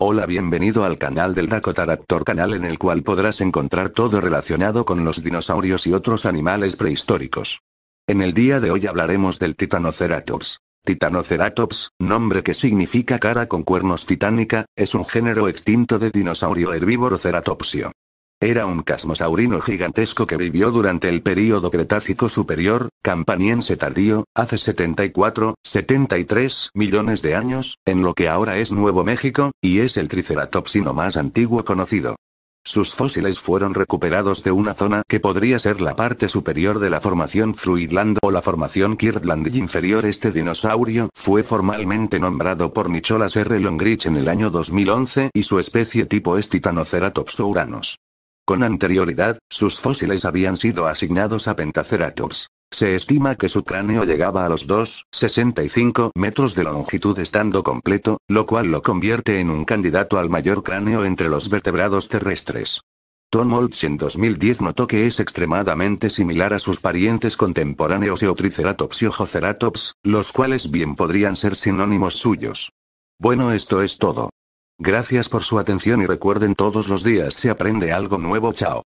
Hola, bienvenido al canal del Dakota canal en el cual podrás encontrar todo relacionado con los dinosaurios y otros animales prehistóricos. En el día de hoy hablaremos del Titanoceratops. Titanoceratops, nombre que significa cara con cuernos titánica, es un género extinto de dinosaurio herbívoro ceratopsio. Era un casmosaurino gigantesco que vivió durante el período Cretácico Superior, Campaniense tardío, hace 74, 73 millones de años, en lo que ahora es Nuevo México, y es el triceratopsino más antiguo conocido. Sus fósiles fueron recuperados de una zona que podría ser la parte superior de la formación Fluidland o la formación Kirtland y inferior. Este dinosaurio fue formalmente nombrado por Nicholas R. Longrich en el año 2011 y su especie tipo es Titanoceratops con anterioridad, sus fósiles habían sido asignados a Pentaceratops. Se estima que su cráneo llegaba a los 2,65 metros de longitud estando completo, lo cual lo convierte en un candidato al mayor cráneo entre los vertebrados terrestres. Tom Holtz en 2010 notó que es extremadamente similar a sus parientes contemporáneos Eotriceratops y Ojoceratops, los cuales bien podrían ser sinónimos suyos. Bueno, esto es todo. Gracias por su atención y recuerden todos los días se aprende algo nuevo. Chao.